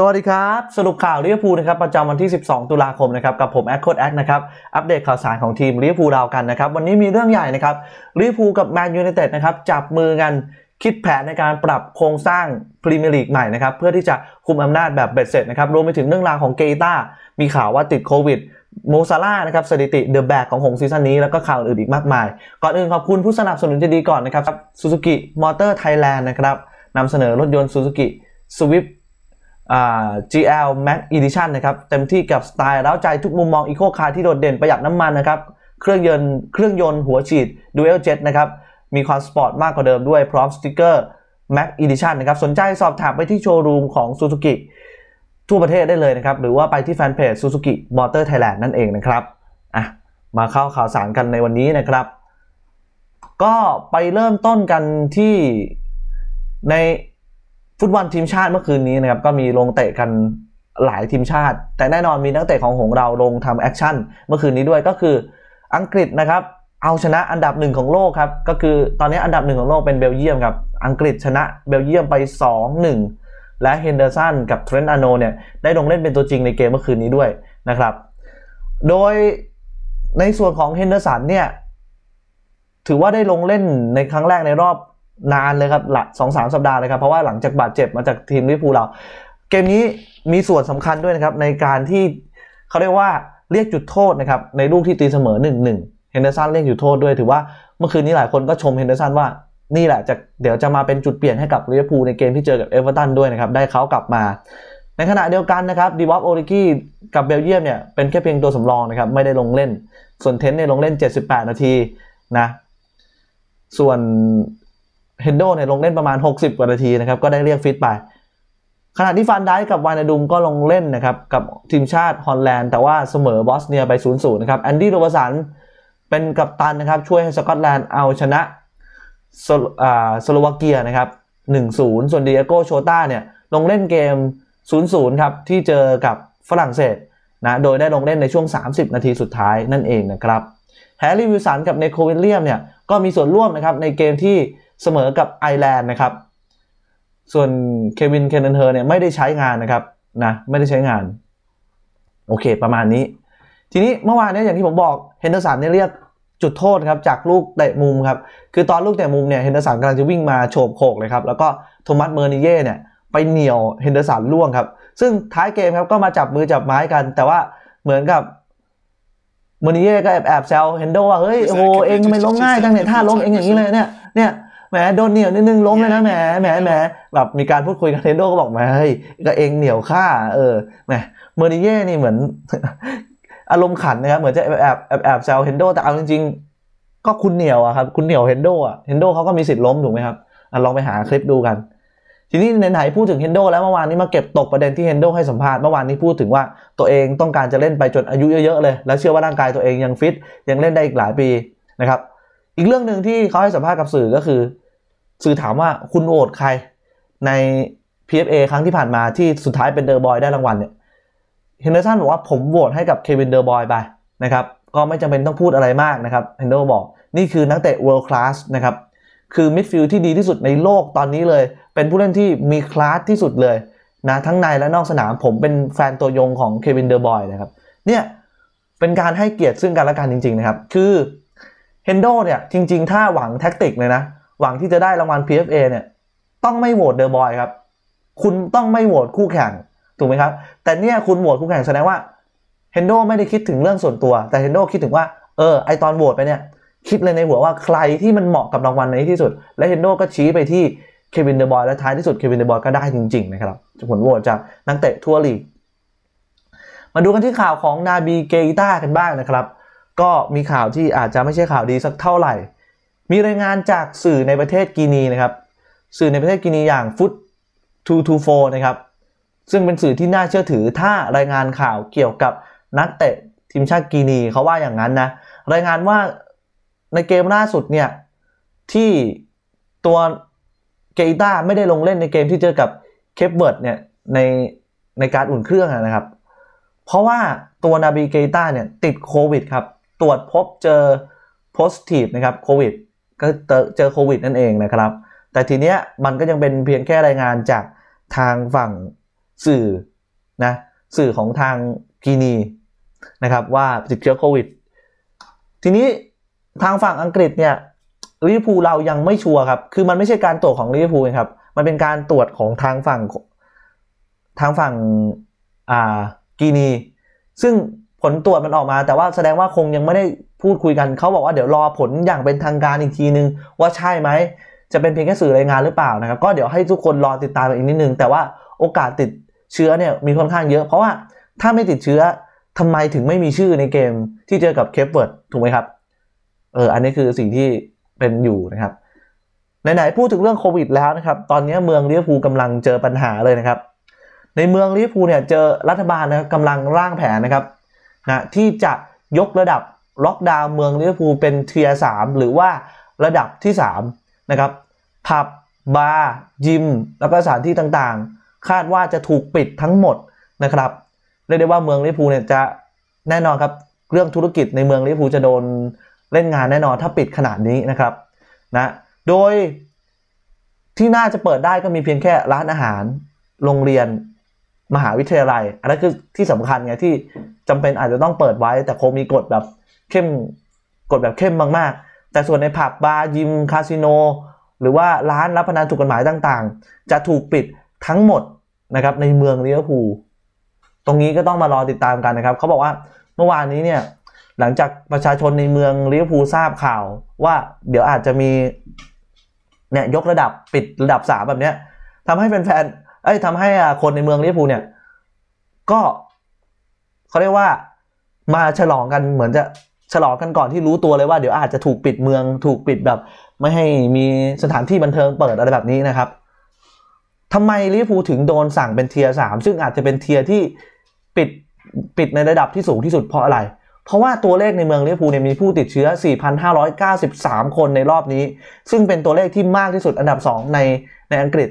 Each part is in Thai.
สวัสดีครับ สรุปข่าวเรีรบพูลนะครับประจำวันที่ 12 ตุลาคมนะครับกับผมแอคโคดแอคนะครับอัปเดตข่าวสารของทีมเรีรบพูลเรากันนะครับวันนี้มีเรื่องใหญ่นะครับเรีรบพูลกับแมนยูไนเต็ดนะครับจับมือกันคิดแผนในการปรับโครงสร้าง พรีเมียร์ลีกใหม่นะครับเพื่อที่จะคุมอำนาจแบบเบ็ดเสร็จนะครับรวมไปถึงเรื่องราวของเกตามีข่าวว่าติดโควิดโมซาร่านะครับสถิติเดอะแบกของหงซีซั่นนี้แล้วก็ข่าวอื่นอีกมากมายก่อนอื่นขอบคุณผู้สนับสนุนที่ดีก่อนนะครับซูซูกิมอเตอร์ไทยแลนด์นะครับนำเสนอรถยนต์ซูซูกิสวิฟ GL Max Edition นะครับ เต็มที่กับสไตล์แล้วใจทุกมุมมองอีโคคาร์ที่โดดเด่นประหยัดน้ำมันนะครับเครื่องยนต์เครื่องยนต์หัวฉีด Dual Jet นะครับ มีความสปอร์ตมากกว่าเดิมด้วยพร้อมสติกเกอร์ Max Edition นะครับ สนใจสอบถามไปที่โชว์รูมของ Suzuki ทั่วประเทศได้เลยนะครับ หรือว่าไปที่แฟนเพจ Suzuki Motor Thailand นั่นเองนะครับ อ่ะ มาเข้าข่าวสารกันในวันนี้นะครับก็ไปเริ่มต้นกันที่ในฟุตบอลทีมชาติเมื่อคืนนี้นะครับก็มีลงเตะกันหลายทีมชาติ แต่แน่นอนมีนักเตะของหงเราลงทำแอคชั่นเมื่อคืนนี้ด้วย ก็คืออังกฤษนะครับเอาชนะอันดับหนึ่งของโลกครับ ก็คือตอนนี้อันดับหนึ่งของโลกเป็นเบลเยียมครับอังกฤษชนะเบลเยียมไป 2-1 และเฮนเดอร์สันกับเทรนต์อโนเนี่ย ได้ลงเล่นเป็นตัวจริงในเกมเมื่อคืนนี้ด้วยนะครับ โดยในส่วนของเฮนเดอร์สันเนี่ยถือว่าได้ลงเล่นในครั้งแรกในรอบนานเลยครับหลักสองสามสัปดาห์เลยครับ เพราะว่าหลังจากบาดเจ็บมาจากทีมลิเวอร์พูลเราเกมนี้มีส่วนสำคัญด้วยนะครับ ในการที่เขาเรียกว่าเรียกจุดโทษนะครับ ในลูกที่ตีเสมอ1นึ่งเฮนเดอร์สันเรียกจุดโทษด้วย ถือว่าเมื่อคืนนี้หลายคนก็ชมเฮนเดอร์สันว่านี่แหละ จะเดี๋ยวจะมาเป็นจุดเปลี่ยนให้กับลิเวอร์พูลในเกมที่เจอกับเอเวอร์ตันด้วยนะครับได้เขากลับมา ในขณะเดียวกันนะครับดีวอฟโอริกี้กับเบลเยียมเนี่ยเป็นแค่เพียงตัวสำรองนะครับไม่ได้ลงเล่นส่วนเทนเนี่ยลงเล่น 78 นาทีนะส่วนเฮนโดเนี่ยลงเล่นประมาณ 60 กว่านาทีนะครับก็ได้เรียกฟิตไป ขณะที่ฟันได้กับวานาดุมก็ลงเล่นนะครับกับทีมชาติฮอลแลนด์แต่ว่าเสมอบอสเนียไป 0-0 นะครับแอนดี้โรบสันเป็นกัปตันนะครับ ช่วยให้สกอตแลนด์เอาชนะสโลวาเกียนะครับ1-0 ส่วนดิเอโกโชต้าเนี่ยลงเล่นเกม 0-0 ครับ ที่เจอกับฝรั่งเศสนะโดยได้ลงเล่นในช่วง 30 นาทีสุดท้ายนั่นเองนะครับแฮร์รี่วิลสันกับเนโควิลเลียมเนี่ยก็มีส่วนร่วมนะครับในเกมที่เสมอกับ ไอร์แลนด์นะครับ ส่วนเควินเคนเนเธอร์เนี่ย ไม่ได้ใช้งานนะครับนะไม่ได้ใช้งาน โอเค ประมาณนี้ ทีนี้เมื่อวานเนี่ยอย่างที่ผมบอกเฮนเดอร์สันเนี่ยเรียกจุดโทษครับ จากลูกเตะมุมครับ คือตอนลูกเตะมุมเนี่ยเฮนเดอร์สันกำลังจะวิ่งมาโฉบโขกเลยครับ แล้วก็โทมัสเมอร์นิเย่เนี่ย ไปเหนียวเฮนเดอร์สันล่วงครับ ซึ่งท้ายเกมครับก็มาจับมือจับไม้กัน แต่ว่าเหมือนกับเมอร์นิเย่ก็แอบแอบแซวเฮนโดว่าเฮ้ยโอ้เองไม่ล้มง่ายจังเนี่ยถ้าล้มเองอย่างนี้เลยเนี่ยเนี่ยแหมโดนเหนียวนิดนึงล้มเลยนะแหมแหมแหมแบบมีการพูดคุยกันเทนโดก็บอกแหมเฮ้ยก็เองเหนียวข้าเออแหมเมอร์นิเย่นี่เหมือนอารมณ์ขันนะครับเหมือนจะแอบแอบแอบแซวเฮนโดแต่เอาจริงๆ ก็คุณเหนียวอะครับคุณเหนียวเฮนโดอะเฮนโดเขาก็มีสิทธิ์ล้ม ถูกไหมครับอลองไปหาคลิปดูกัน ทีนี้นไหนยพูดถึงเฮนโดแล้วเมื่อวานนี้มาเก็บตกประเด็นที่เฮนโดให้สัมภาษณ์เมื่อวานนี้พูดถึงว่าตัวเองต้องการจะเล่นไปจนอายุเยอะๆเลย และเชื่อว่าร่างกายตัวเองยังฟิตยังเล่นได้อีกหลายปีนะครับอีกเรื่องหนึ่งที่เขาให้สัมภาษณ์กับสื่อก็คือ สื่อถามว่าคุณโหวตใครใน PFA ครั้งที่ผ่านมาที่สุดท้ายเป็นเดอร์บอยได้รางวัลเนี่ยเฮนเดอร์สันบอกว่าผมโหวตให้กับเควินเดอร์บอยไปนะครับก็ไม่จำเป็นต้องพูดอะไรมากนะครับเฮนเดอร์บอกนี่คือนักเตะเวิลด์คลาสนะครับคือมิดฟิลด์ที่ดีที่สุดในโลกตอนนี้เลย เป็นผู้เล่นที่มีคลาสที่สุดเลยนะทั้งในและนอกสนาม ผมเป็นแฟนตัวยงของเควินเดอร์บอยนะครับเนี่ยเป็นการให้เกียรติซึ่งกันและกันจริงๆนะครับคือฮนโดเนี่ยจริง ๆ ถ้าหวังแท็กติกเลยนะหวังที่จะได้รางวัล PFA เนี่ยต้องไม่โหวตเดอร์บอยครับ คุณต้องไม่โหวตคู่แข่ง ถูกไหมครับ แต่เนี่ยคุณโหวตคู่แข่งแสดงว่าเฮนโดไม่ได้คิดถึงเรื่องส่วนตัว แต่เฮนโดคิดถึงว่าเออไอตอนโหวตไปเนี่ย คิดเลยในหัวว่าใครที่มันเหมาะกับรางวัลในที่สุดและเฮนโดก็ชี้ไปที่เควินเดอร์บอยและท้ายที่สุดเควินเดอร์บอยก็ได้จริงๆนะครับผลโหวตจากนักเตะทั่วลีกมาดูกันที่ข่าวของนาบีเกอิต้ากันบ้างนะครับก็มีข่าวที่อาจจะไม่ใช่ข่าวดีสักเท่าไหร่ มีรายงานจากสื่อในประเทศกินีนะครับ สื่อในประเทศกินีอย่างฟุตททููโฟนะครับ ซึ่งเป็นสื่อที่น่าเชื่อถือ ถ้ารายงานข่าวเกี่ยวกับนักเตะทีมชาติกินีเขาว่าอย่างนั้นนะ รายงานว่าในเกมล่าสุดเนี่ย ที่ตัวเกต้าไม่ได้ลงเล่นในเกมที่เจอกับเคปเบิร์ดเนี่ยในในการอุ่นเครื่องนะครับ เพราะว่าตัวนาบีเกต้าเนี่ยติดโควิดครับตรวจพบเจอโพสตีฟนะครับโควิดก็เจอโควิด นั่นเองนะครับ แต่ทีเนี้ย มันก็ยังเป็นเพียงแค่รายงานจากทางฝั่งสื่อนะสื่อของทางกีนีนะครับว่าติดเชื้อโควิด ทีนี้ทางฝั่งอังกฤษเนี่ยลิเวอร์พูลเรายังไม่ชัวร์ครับคือมันไม่ใช่การตรวจของลิเวอร์พูลครับมันเป็นการตรวจของทางฝั่งทางฝั่งอ่ากีนี ซึ่งผลตรวจมันออกมาแต่ว่าแสดงว่าคงยังไม่ได้พูดคุยกันเขาบอกว่าเดี๋ยวรอผลอย่างเป็นทางการอีกทีนึง ว่าใช่ไหมจะเป็นเพียงแค่สื่อรายงานหรือเปล่านะครับก็เดี๋ยวให้ทุกคนรอติดตามอีกนิดนึงแต่ว่าโอกาสติดเชื้อเนี่ยมีค่อนข้างเยอะเพราะว่าถ้าไม่ติดเชื้อทำไมถึงไม่มีชื่อในเกมที่เจอกับเคปเวิร์ดถูกไหมครับเอออันนี้คือสิ่งที่เป็นอยู่นะครับไหนๆพูดถึงเรื่องโควิดแล้วนะครับ ตอนนี้เมืองลิเวอร์พูลกำลังเจอปัญหาเลยนะครับ ในเมืองลิเวอร์พูลเนี่ยเจอรัฐบาลนะกำลังร่างแผนนะครับนะที่จะยกระดับล็อกดาวน์เมืองลิเวอร์พูลเป็นเทียสามหรือว่าระดับที่3นะครับผับบาร์ยิมแล้วก็สถานที่ต่างๆ คาดว่าจะถูกปิดทั้งหมดนะครับเรียกได้ว่าเมืองลิเวอร์พูลเนี่ยจะแน่นอนครับเรื่องธุรกิจในเมืองลิเวอร์พูลจะโดนเล่นงานแน่นอนถ้าปิดขนาดนี้นะครับนะโดยที่น่าจะเปิดได้ก็มีเพียงแค่ร้านอาหารโรงเรียนมหาวิทยาลัย อันนั้นคือที่สำคัญไงที่จำเป็นอาจจะต้องเปิดไว้ แต่คงมีกฎแบบเข้มกฎแบบเข้มมากๆ แต่ส่วนในผับบาร์ยิม คาสิโน หรือว่าร้านรับพนันถูกกฎหมายต่าง ๆ จะถูกปิดทั้งหมดนะครับในเมืองลิเวอร์พูล ตรงนี้ก็ต้องมารอติดตามกันนะครับ เขาบอกว่าเมื่อวานนี้เนี่ยหลังจากประชาชนในเมืองลิเวอร์พูลทราบข่าวว่าเดี๋ยวอาจจะมีเนี่ยยกระดับปิดระดับสาแบบเนี้ยทำให้แฟนเอ้ยทำให้คนในเมืองลิเวอร์พูลเนี่ย ก็เขาเรียกว่ามาฉลองกันเหมือนจะฉลองกันก่อนที่รู้ตัวเลยว่า เดี๋ยวอาจจะถูกปิดเมืองถูกปิดแบบไม่ให้มีสถานที่บันเทิงเปิดอะไรแบบนี้นะครับทำไมลิเวอร์พูลถึงโดนสั่งเป็นเทียร์สามซึ่งอาจจะเป็นเทียร์ที่ปิดปิดในระดับที่สูงที่สุดเพราะอะไร เพราะว่าตัวเลขในเมืองลิเวอร์พูลเนี่ยมีผู้ติดเชื้อ 4,593 คนในรอบนี้ ซึ่งเป็นตัวเลขที่มากที่สุดอันดับ 2 ในในอังกฤษ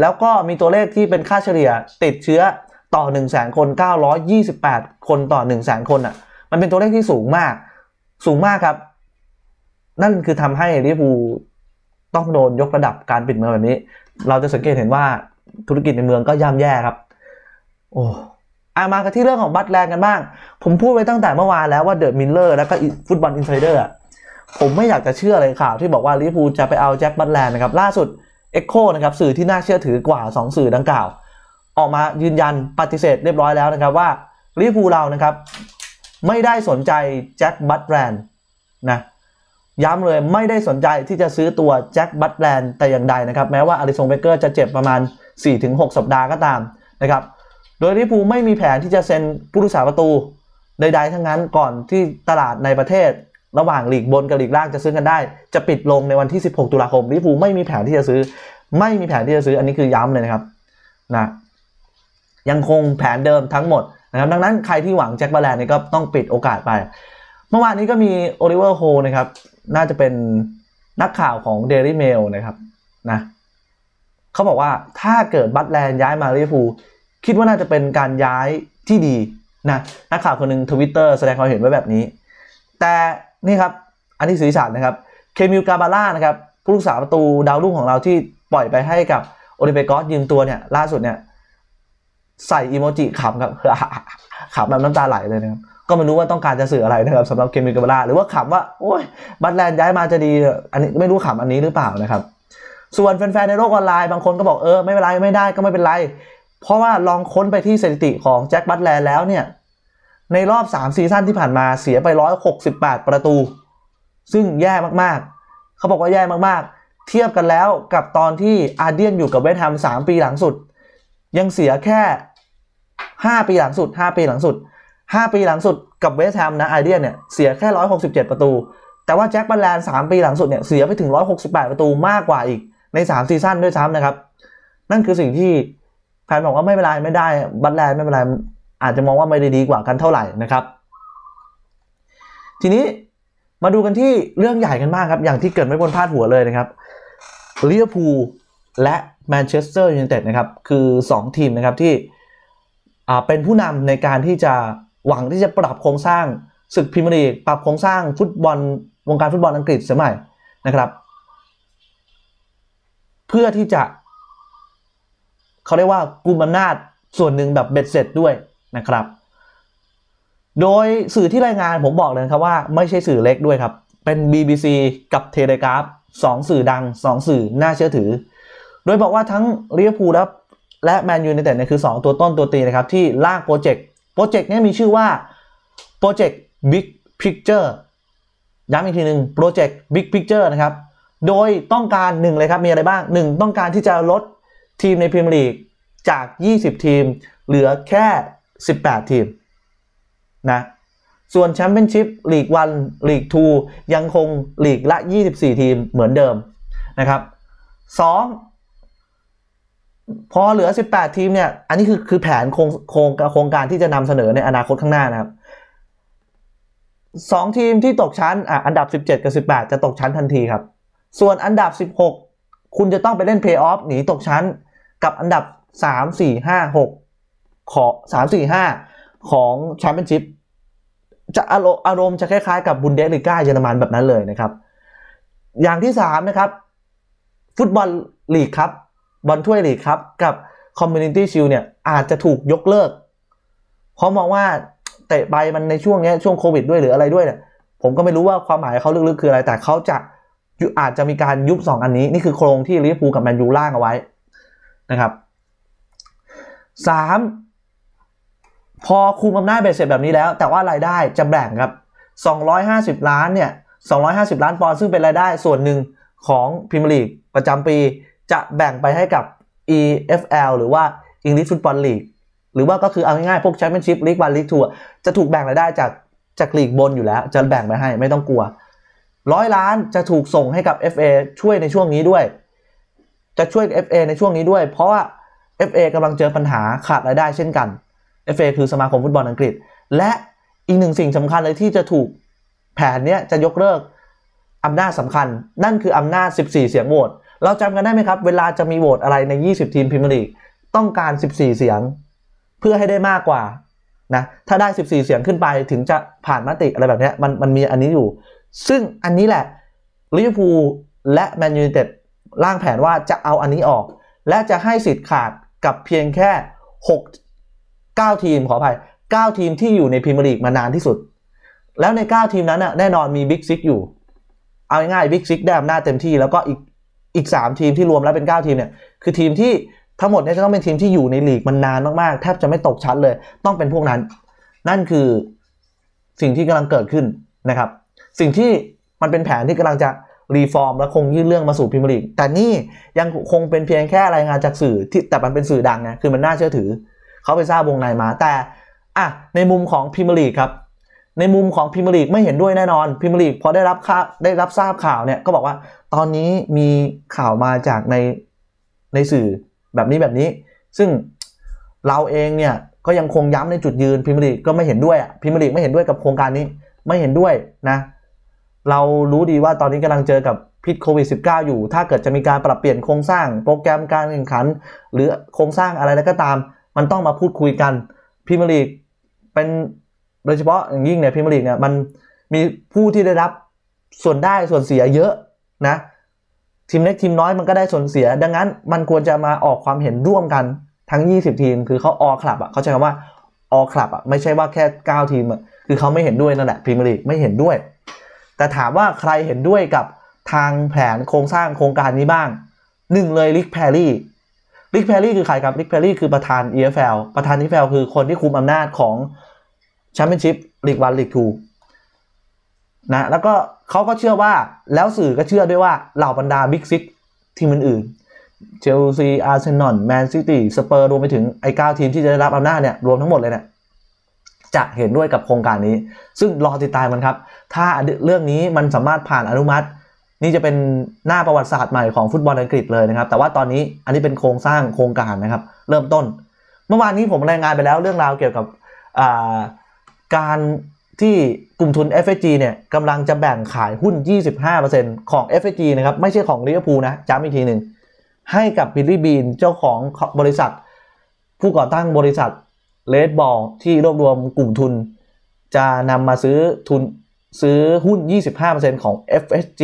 แล้วก็มีตัวเลขที่เป็นค่าเฉลี่ยติดเชื้อต่อ1 0 0 0 0นคน928 คนต่อ 1 0 0 0 0นคนอ่ะมันเป็นตัวเลขที่สูงมาก สูงมากครับ นั่นคือทำให้ลิเวอร์พูลต้องโดนยกระดับการปิดเมืองแบบนี้ เราจะสังเกตเห็นว่าธุรกิจในเมืองก็ย่ำแย่ครับ โอ้อามากันที่เรื่องของบัตแลงกันบ้าง ผมพูดไว้ตั้งแต่เมื่อวานแล้วว่าเดอะมิลเลอร์แล้วก็ฟุตบอลอินไซเดอร์ผมไม่อยากจะเชื่อเลยข่าวที่บอกว่าลิเวอร์พูลจะไปเอาแจ็คบัตแลงนะครับล่าสุด Echo นะครับ สื่อที่น่าเชื่อถือกว่า 2 สื่อดังกล่าว ออกมายืนยันปฏิเสธเรียบร้อยแล้วนะครับว่าลิฟรูเรานะครับ ไม่ได้สนใจแจ็คบัตแรนนะ ย้ำเลยไม่ได้สนใจที่จะซื้อตัวแจ็คบัตแรนแต่อย่างใดนะครับ แม้ว่าอาริสงเบเกอร์จะเจ็บประมาณ 4-6 สัปดาห์ก็ตามนะครับ โดยลิฟรูไม่มีแผนที่จะเซ็นผู้รักษาประตูใดๆทั้งนั้นก่อนที่ตลาดในประเทศระหว่างหลีกบนกับหลีกล่างจะซื้อกันได้จะปิดลงในวันที่ 16 ตุลาคมลิฟวูไม่มีแผนที่จะซื้อ ไม่มีแผนที่จะซื้ออันนี้คือย้ำเลยนะครับนะยังคงแผนเดิมทั้งหมดนะครับดังนั้นใครที่หวังแจ็คบาแลน์นี่ก็ต้องปิดโอกาสไป เมื่อวานนี้ก็มีโอลิเวอร์โฮนะครับ น่าจะเป็นนักข่าวของเดลี่เมลนะครับนะเขาบอกว่าถ้าเกิดบัตแลนด์ย้ายมาลิฟวูคิดว่าน่าจะเป็นการย้ายที่ดีนะนักข่าวคนหนึ่งทวิตเตอร์แสดงความเห็นไว้แบบนี้ แต่นี่ครับ อันนี้สุริชัดนะครับ เคมิลกาบาร่านะครับ ผู้รักษาประตูดาวรุ่งของเราที่ปล่อยไปให้กับโอลิเปกอสยืมตัวเนี่ย ล่าสุดเนี่ย ใส่อีโมจิขำครับขำแบบน้ำตาไหลเลยนะครับ ก็ไม่รู้ว่าต้องการจะสื่ออะไรนะครับสำหรับเคมิลกาบาร่า หรือว่าขำว่าโอ้ยบัตแลนด์ย้ายมาจะดีอันนี้ไม่รู้ขำอันนี้หรือเปล่านะครับส่วนแฟนๆในโลกออนไลน์ บางคนก็บอกเออไม่เป็นไรไม่ได้ก็ไม่เป็นไร เพราะว่าลองค้นไปที่สถิติของแจ็คบัตแลนแล้วเนี่ยในรอบ3ซีซั่นที่ผ่านมาเสียไป 168 ประตู ซึ่งแย่มากๆ เขาบอกว่าแย่มากๆ เทียบกันแล้วกับตอนที่อาเดียนอยู่กับเวสต์แฮม3 ปีหลังสุด ยังเสียแค่ 5 ปีหลังสุด 5 ปีหลังสุด 5 ปีหลังสุดกับเวสต์แฮมนะอาเดียนเนี่ยเสียแค่ 167 ประตู แต่ว่าแจ็คบัลแลน3ปีหลังสุดเนี่ยเสียไปถึง 168 ประตูมากกว่าอีกใน3ซีซั่นด้วยซ้ำนะครับ นั่นคือสิ่งที่แฟนบอกว่าไม่เป็นไรไม่ได้บัลแลนไม่เป็นไรอาจจะมองว่าไม่ได้ดีกว่ากันเท่าไหร่นะครับ ทีนี้มาดูกันที่เรื่องใหญ่กันมากครับ อย่างที่เกิดไม่บนพาดหัวเลยนะครับลิเวอร์พูลและแมนเชสเตอร์ยูไนเต็ดนะครับ คือ 2 ทีมนะครับที่เป็นผู้นำในการที่จะหวังที่จะปรับโครงสร้าง ศึกพรีเมียร์ลีกปรับโครงสร้างฟุตบอลวงการฟุตบอลอังกฤษสมัยนะครับ เพื่อที่จะ เขาเรียกว่ากุมอำนาจส่วนหนึ่งแบบเบ็ดเสร็จด้วยนะครับ โดยสื่อที่รายงานผมบอกเลยครับว่า ไม่ใช่สื่อเล็กด้วยครับ เป็น BBC กับ t e l e g r a p h สองสื่อดัง 2 สื่อน่าเชื่อถือ โดยบอกว่าทั้งเรียพูแลและแมนยูในแต่เนี่ยคือ 2 ตัวต้นตัวตีนะครับที่ลากโปรเจกต์ โปรเจกต์นี้มีชื่อว่า โปรเจกต์บิ๊กพิกเจอร์ ย้ำอีกทีหนึ่งโปรเจกต์บิ๊กพิกเจอร์นะครับ โดยต้องการ1เลยครับมีอะไรบ้าง 1 ต้องการที่จะลดทีมในพรีเมียร์ลีกจาก 20 ทีมเหลือแค่18ทีมนะส่วนแชมเปี้ยนชิพลีกวันลีกทูยังคงลีกละ 24 ทีมเหมือนเดิมนะครับ2พอเหลือ 18 ทีมเนี่ยอันนี้คือคือแผนโครงโครงโครงการที่จะนำเสนอในอนาคตข้างหน้านะครับสองทีมที่ตกชั้นอ่ะอันดับ 17 กับ 18 จะตกชั้นทันทีครับ ส่วนอันดับ 16 คุณจะต้องไปเล่นเพย์ออฟหนีตกชั้นกับอันดับ 3 4 5 6ขอสามสี่ห้าของแชมเปี้ยนชิพจะอารมณ์อารมณ์จะคล้ายๆกับบุนเดสลิก้าเยอรมันแบบนั้นเลยนะครับ อย่างที่สามนะครับฟุตบอลลีกครับบอลถ้วยลีกครับกับคอมมูนิตี้ชิลเนี่ยอาจจะถูกยกเลิก เพราะมองว่าเตะไปมันในช่วงนี้ช่วงโควิดด้วยหรืออะไรด้วยเนี่ยผมก็ไม่รู้ว่าความหมายเขาลึกๆคืออะไร แต่เขาจะอาจจะมีการยุบ 2 อันนี้นี่คือโครงที่ลิเวอร์พูลกับแมนยูล่างเอาไว้นะครับ 3พอคุมอำนาจเบ็ดเสร็จแบบนี้แล้ว แต่ว่ารายได้จะแบ่งครับ 250 ล้านเนี่ย 250 ล้านปอนด์ซึ่งเป็นรายได้ส่วนหนึ่งของพรีเมียร์ลีกประจำปี จะแบ่งไปให้กับ EFL หรือว่า English Football League หรือว่าก็คือเอาง่ายๆ พวกแชมเปี้ยนชิพลีกวันลีกทัวร์จะถูกแบ่งรายได้จากจากลีกบนอยู่แล้ว จะแบ่งไปให้ไม่ต้องกลัวร้อยล้านจะถูกส่งให้กับ FA ช่วยในช่วงนี้ด้วย จะช่วย FA ในช่วงนี้ด้วย เพราะว่า FA กำลังเจอปัญหาขาดรายได้เช่นกันเอฟเอคือสมาคมฟุตบอลอังกฤษ และอีกหนึ่งสิ่งสำคัญเลยที่จะถูกแผนเนี้ย จะยกเลิกอำนาจสำคัญ นั่นคืออำนาจ 14 เสียงโหวตเราจำกันได้ไหมครับ เวลาจะมีโหวตอะไรใน 20 ทีมพรีเมียร์ลีก ต้องการ 14 เสียงเพื่อให้ได้มากกว่านะถ้าได้ 14 เสียงขึ้นไปถึงจะผ่านมาติอะไรแบบนี้มันมันมีอันนี้อยู่ ซึ่งอันนี้แหละลิเวอร์พูลและแมนยูเต็ดร่างแผนว่าจะเอาอันนี้ออก และจะให้สิทธิ์ขาดกับเพียงแค่ 6 9 ทีมขออภัย 9 ทีมที่อยู่ในพรีเมียร์ลีกมานานที่สุด แล้วใน 9 ทีมนั้นน่ะแน่นอนมีบิ๊กซิกอยู่ เอาง่ายบิ๊กซิกได้อำนาจเต็มที่ แล้วก็อีกอีก 3 ทีมที่รวมแล้วเป็น 9 ทีมเนี่ยคือทีมที่ทั้งหมดเนี่ยจะต้องเป็นทีมที่อยู่ในลีกมานนานมาก ๆ แทบจะไม่ตกชั้นเลยต้องเป็นพวกนั้น นั่นคือสิ่งที่กำลังเกิดขึ้นนะครับสิ่งที่มันเป็นแผนที่กำลังจะรีฟอร์มและคงยื่นเรื่องมาสู่พิม์ลีกแต่นี่ยังคงเป็นเพียงแค่รายงานจากสื่อที่แต่มันเป็นสื่อดังนะคือมันน่าเชื่อถือเขาไปทราบวงในมาแต่อ่ะในมุมของพิมลีครับ ในมุมของพิมลีไม่เห็นด้วยแน่นอนพิมลีพอได้รับข่าวได้รับทราบข่าวเนี่ยก็บอกว่าตอนนี้มีข่าวมาจาก ในในสื่อแบบนี้แบบนี้ ซึ่งเราเองเนี่ยก็ยังคงย้ำในจุดยืนพิมลีก็ไม่เห็นด้วยอ่ะพิมลีไม่เห็นด้วยกับโครงการนี้ไม่เห็นด้วยนะเรารู้ดีว่าตอนนี้กำลังเจอกับพิษโควิด -19 อยู่ ถ้าเกิดจะมีการปรับเปลี่ยนโครงสร้างโปรแกรมการแข่งขัน หรือโครงสร้างอะไรแล้วก็ตามมันต้องมาพูดคุยกันพิมลีกเป็นโดยเฉพาะอย่างยิ่งเนี่ยพิมลีกเนี่ยมันมีผู้ที่ได้รับส่วนได้ส่วนเสียเยอะนะทีมเล็กทีมน้อยมันก็ได้ส่วนเสีย ดังนั้นมันควรจะมาออกความเห็นร่วมกันทั้ง 20 ทีม คือเขาออคลับอ่ะเขาใช้คำว่าออคลับอ่ะไม่ใช่ว่าแค่ 9 ทีมอ่ะคือเขาไม่เห็นด้วยนั่นแหละพรีเมียร์ลีกไม่เห็นด้วย แต่ถามว่าใครเห็นด้วยกับทางแผนโครงสร้างโครงการนี้บ้างหนึ่งเลยลิกแพรรี่ลิกแพรี่คือใครครับลิกแพรี่คือประธาน EFL ประธาน EFL คือคนที่คุมอำนาจของแชมเปี้ยนชิพลีกวันลีกทูนะแล้วก็เขาก็เชื่อว่าแล้วสื่อก็เชื่อด้วยว่า เหล่าบรรดาบิ๊กซิกทีมอื่นๆเชลซี อาร์เซนอลแมนซิตี้สเปอร์ รวมไปถึงไอ้เก้าทีมที่จะได้รับอำนาจเนี่ย รวมทั้งหมดเลยเนี่ยจะเห็นด้วยกับโครงการนี้ ซึ่งรอติดตามมันครับถ้าเรื่องนี้มันสามารถผ่านอนุมัตินี่จะเป็นหน้าประวัติศาสตร์ใหม่ของฟุตบอลอังกฤษเลยนะครับ แต่ว่าตอนนี้อันนี้เป็นโครงสร้างโครงการนะครับ เริ่มต้น เมื่อวานนี้ผมรายงานไปแล้วเรื่องราวเกี่ยวกับการที่กลุ่มทุน FG เนี่ยกำลังจะแบ่งขายหุ้น 25%ของ FG นะครับไม่ใช่ของลิเวอร์พูลนะจ้ำอีกทีหนึ่ง ให้กับบิลลี่บีนเจ้าของบริษัท ผู้ก่อตั้งบริษัทเลดบอลที่รวบรวมกลุ่มทุน จะนำมาซื้อทุนซื้อหุ้น25%ของ FSG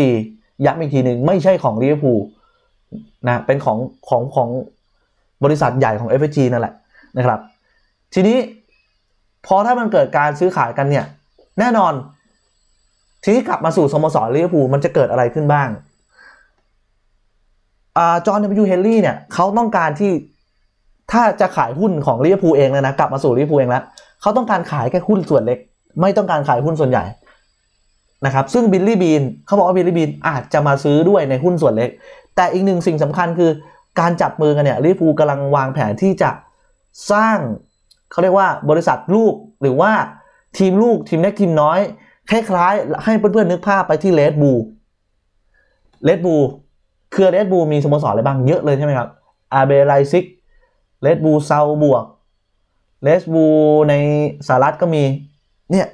ย้ำอีกทีหนึ่งไม่ใช่ของลิเวอร์พูลนะเป็นของของของบริษัทใหญ่ของ f อ g นั่นแหละนะครับทีนี้พอถ้ามันเกิดการซื้อขายกันเนี่ยแน่นอนทีนี้กลับมาสู่สโมสรลิเวอร์พูลมันจะเกิดอะไรขึ้นบ้างจอห์นยูเฮนรี่เนี่ยเขาต้องการที่ถ้าจะขายหุ้นของลิเวอร์พูลเองแล้วนะกลับมาสู่ลิเวอร์พูลเองแล้วเขาต้องการขายแค่หุ้นส่วนเล็ก ไม่ต้องการขายหุ้นส่วนใหญ่นะครับ ซึ่งบิลลี่บีนเขาบอกว่าบิลลี่บีนอาจจะมาซื้อด้วยในหุ้นส่วนเล็ก แต่อีกหนึ่งสิ่งสำคัญคือการจับมือกันเนี่ยลิฟูกำลังวางแผนที่จะสร้าง เขาเรียกว่าบริษัทลูกหรือว่าทีมลูกทีมเล็กทีมน้อยคล้ายๆให้เพื่อนๆ นึกภาพไปที่เลดบูเลดบูเครือเลดบูมีสโมสรอะไรบ้างเยอะเลยใช่ไหมครับอาเบไลซิกเลดบูเซาบวกเลดบูในสหรัฐก็มีเนี่ย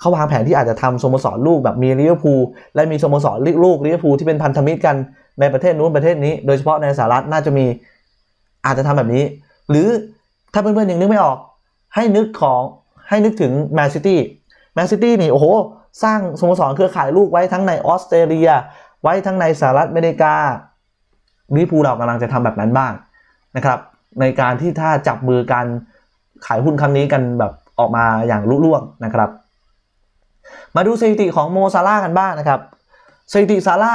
เขาวางแผนที่อาจจะทำสโมสรลูกแบบมีลิเวอร์พูลและมีสโมสรลูกลิเวอร์พูลที่เป็นพันธมิตรกันในประเทศนู้นประเทศนี้ โดยเฉพาะในสหรัฐน่าจะมีอาจจะทำแบบนี้ หรือถ้าเพื่อนๆยังนึกไม่ออกให้นึกของให้นึกถึงแมนซิตี้แมนซิตี้นี่โอ้โหสร้างสโมสรเครือข่ายลูกไว้ทั้งในออสเตรเลีย ไว้ทั้งในสหรัฐอเมริกาลิเวอร์พูลเรากำลังจะทำแบบนั้นบ้างนะครับ ในการที่ถ้าจับมือกันขายหุ้นครั้งนี้กันแบบออกมาอย่างลุล่วงนะครับมาดูสถิติของโมซาร่ากันบ้างนะครับสถิติซาร่า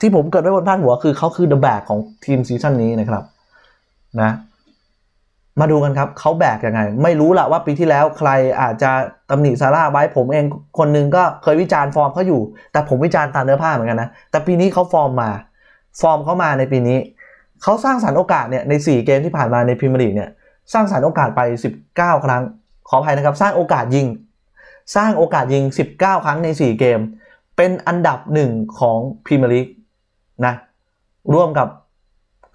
ที่ผมเกิดไว้บนพาดหัว คือเขาคือเดอะแบกของทีมซีซั่นนี้นะครับนะมาดูกันครับเขาแบกยังไง ไม่รู้ละว่าปีที่แล้วใครอาจจะตำหนิซาร่าไว้ผมเองคนนึงก็เคยวิจารณ์ฟอร์มเขาอยู่ แต่ผมวิจารณ์ตามเนื้อผ้าเหมือนกันนะ แต่ปีนี้เขาฟอร์มมาฟอร์มเขามาในปีนี้ เขาสร้างสารรค์โอกาสเนี่ยใน4เกมที่ผ่านมาในพรีเมียร์ลีกเนี่ยสร้างสารรค์โอกาสไป 19 ครั้ง ขออภัยนะครับสร้างโอกาสยิงสร้างโอกาสยิง 19 ครั้งใน 4 เกม เป็นอันดับหนึ่งของพรีเมียร์ลีกนะ ร่วมกับ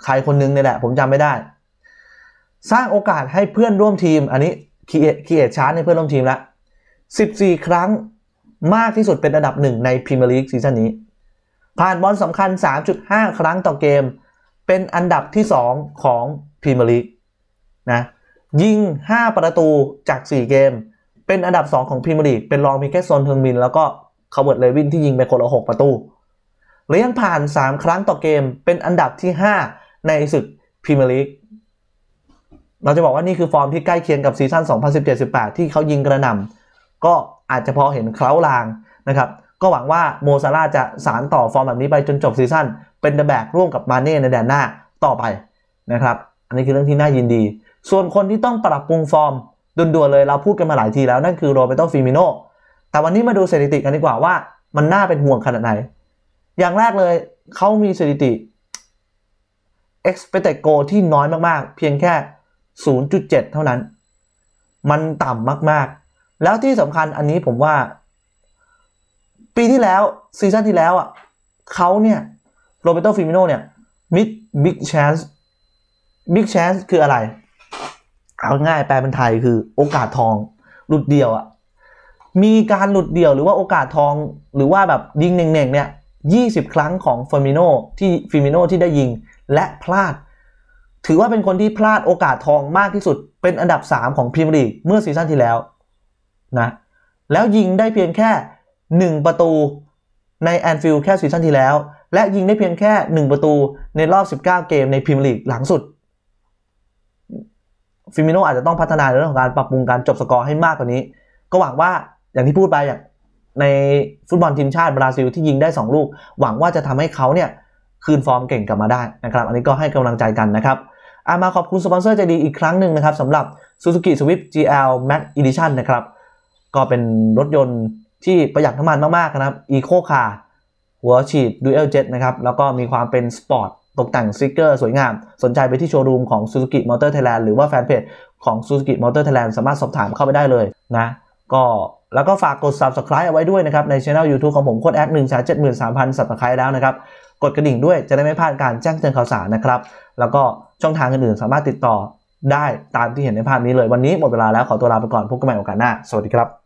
ใครคนนึงเนี่ยแหละ ผมจำไม่ได้ สร้างโอกาสให้เพื่อนร่วมทีม อันนี้คีเอชาร์ในเพื่อนร่วมทีมละ 14 ครั้ง มากที่สุดเป็นอันดับหนึ่งในพรีเมียร์ลีกซีซั่นนี้ ผ่านบอลสำคัญ 3.5 ครั้งต่อเกม เป็นอันดับที่2ของพรีเมียร์ลีกนะ ยิง 5 ประตูจาก 4 เกมเป็นอันดับ 2 ของพรีเมียร์ลีกเป็นรองเพียงแค่ซอนเทิงมิน แล้วก็คาร์เวิร์ดเลวินที่ยิงไปคนละ6ประตูและยังผ่าน 3 ครั้งต่อเกมเป็นอันดับที่ 5 ในศึกพรีเมียร์ลีกเราจะบอกว่านี่คือฟอร์มที่ใกล้เคียงกับซีซั่น2017-18 ที่เขายิงกระหน่ำก็อาจจะพอเห็นเคล้าลางนะครับ ก็หวังว่าโมซาร่าจะสานต่อฟอร์มแบบนี้ไปจนจบซีซั่นเป็นเดอะแบกร่วมกับมาเน่ในแดนหน้าต่อไปนะครับอันนี้คือเรื่องที่น่ายินดี ส่วนคนที่ต้องปรับปรุงฟอร์มด่วนๆเลยเราพูดกันมาหลายทีแล้วนั่นคือโรเบโตฟิมิโนแต่วันนี้มาดูสถิติกันดีกว่าว่ามันน่าเป็นห่วงขนาดไหน อย่างแรกเลยเขามีสถิติ expected goal ที่น้อยมากๆ เพียงแค่ 0.7 เท่านั้น มันต่ำมากๆ แล้วที่สำคัญอันนี้ผมว่า ปีที่แล้ว ซีซั่นที่แล้วอ่ะเขาเนี่ยโรเบโตฟิมิโนเนี่ยมิดบิ๊กแชนส์บิ๊กแชนส์คืออะไรเอาง่ายแปลเป็นไทยคือโอกาสทองหลุดเดี่ยวอะมีการหลุดเดี่ยวหรือว่าโอกาสทองหรือว่าแบบ ยิงเน่งๆเนี่ยยี่สิบครั้งของฟอร์มิโนที่ฟิมิโนที่ได้ยิงและพลาด ถือว่าเป็นคนที่พลาดโอกาสทองมากที่สุดเป็นอันดับ 3 ของพรีเมียร์ลีกเมื่อซีซั่นที่แล้วนะแล้วยิงได้เพียงแค่ 1 ประตูในแอนฟิลด์แค่ซีซั่นที่แล้ว และยิงได้เพียงแค่ 1 ประตูในรอบ 19 เกมในพรีเมียร์ลีกหลังสุดฟิมิโนอาจจะต้องพัฒนาในเรื่องของการปรับปรุงการจบสกอร์ให้มากกว่านี้ ก็หวังว่าอย่างที่พูดไปอย่างในฟุตบอลทีมชาติบราซิลที่ยิงได้2ลูก หวังว่าจะทำให้เขาเนี่ยคืนฟอร์มเก่งกลับมาได้นะครับอันนี้ก็ให้กำลังใจกันนะครับอามาขอบคุณสปอนเซอร์ใจดีอีกครั้งหนึ่งนะครับสำหรับ Suzuki Swift GL Max Edition นะครับก็เป็นรถยนต์ที่ประหยัดน้ำมันมาก ๆ นะครับ Eco Car หัวฉีด Dual Jet นะครับแล้วก็มีความเป็นสปอร์ตตกแต่งสติกเกอร์สวยงามสนใจไปที่โชว์รูมของ Suzuki Motor Thailand หรือว่าแฟนเพจของ Suzuki Motor Thailand สามารถสอบถามเข้าไปได้เลยนะก็แล้วก็ฝากกด subscribe เอาไว้ด้วยนะครับ ในช่อง YouTube ของผมโคดแอคหนึ่งชาเจ็ดหมื่นสามพันสับสไคร์แล้วนะครับ กดกระดิ่งด้วยจะได้ไม่พลาดการแจ้งเตือนข่าวสารนะครับ แล้วก็ช่องทางอื่นๆสามารถติดต่อได้ตามที่เห็นในภาพนี้เลยวันนี้หมดเวลาแล้วขอตัวลาไปก่อนพบกันใหม่โอกาสหน้าสวัสดีครับ